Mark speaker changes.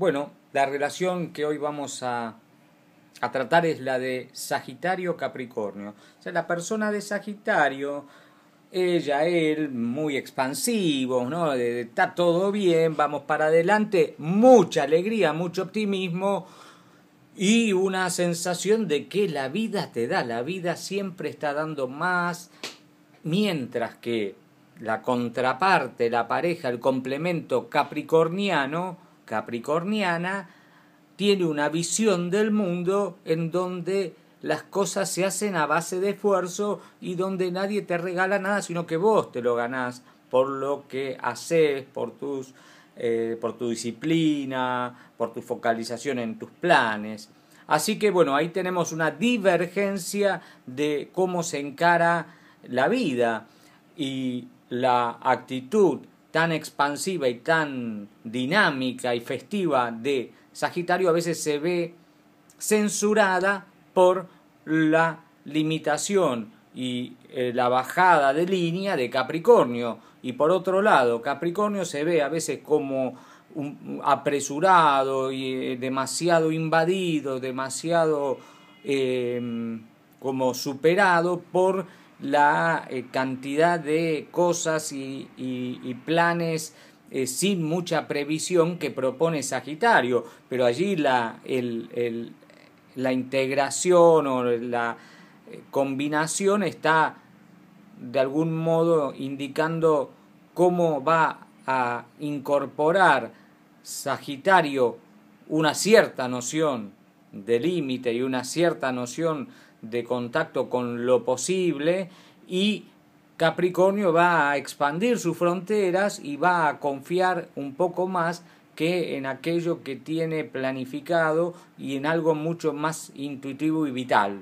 Speaker 1: Bueno, la relación que hoy vamos a, a tratar es la de Sagitario-Capricornio. O sea, la persona de Sagitario, ella, él, muy expansivo, ¿no? Está todo bien, vamos para adelante, mucha alegría, mucho optimismo y una sensación de que la vida te da, la vida siempre está dando más, mientras que la contraparte, la pareja, el complemento capricorniano, capricorniana tiene una visión del mundo en donde las cosas se hacen a base de esfuerzo y donde nadie te regala nada, sino que vos te lo ganás por lo que haces, por tus eh, por tu disciplina, por tu focalización en tus planes. Así que bueno, ahí tenemos una divergencia de cómo se encara la vida y la actitud tan expansiva y tan dinámica y festiva de Sagitario a veces se ve censurada por la limitación y eh, la bajada de línea de Capricornio. Y por otro lado, Capricornio se ve a veces como apresurado y eh, demasiado invadido, demasiado em, como superado por la eh, cantidad de cosas y, planes eh, sin mucha previsión que propone Sagitario, pero allí la, el, el, la integración o la eh, combinación está de algún modo indicando cómo va a incorporar Sagitario una cierta noción de límite y una cierta noción de contacto con lo posible y Capricornio va a expandir sus fronteras y va a confiar un poco más que en aquello que tiene planificado y en algo mucho más intuitivo y vital.